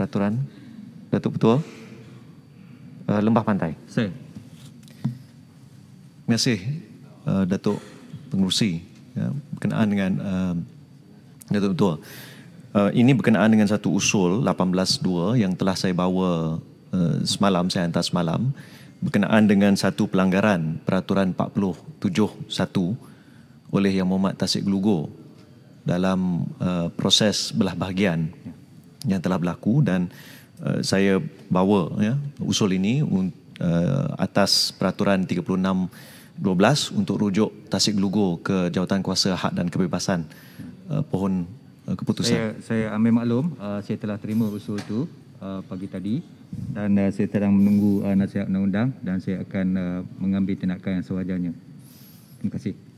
peraturan Datuk Petua uh, eh, Lembah Pantai. Sir. Terima kasih uh, Datuk Pengurusi. ya, berkenaan dengan uh, Datuk Petua. Uh, ini berkenaan dengan satu usul 18.2 yang telah saya bawa uh, semalam, saya hantar semalam berkenaan dengan satu pelanggaran peraturan 47.1 oleh Yang Muhammad Tasik Glugo dalam uh, proses belah bahagian yang telah berlaku dan uh, saya bawa ya, usul ini un, eh, atas peraturan 36/12 untuk rujuk Tasik Lugo ke jawatan kuasa hak dan kebebasan eh, pohon keputusan. Saya, saya ambil maklum, saya telah terima usul itu pagi tadi dan saya sedang menunggu uh, nasihat undang-undang dan saya akan mengambil tindakan yang sewajarnya. Terima kasih.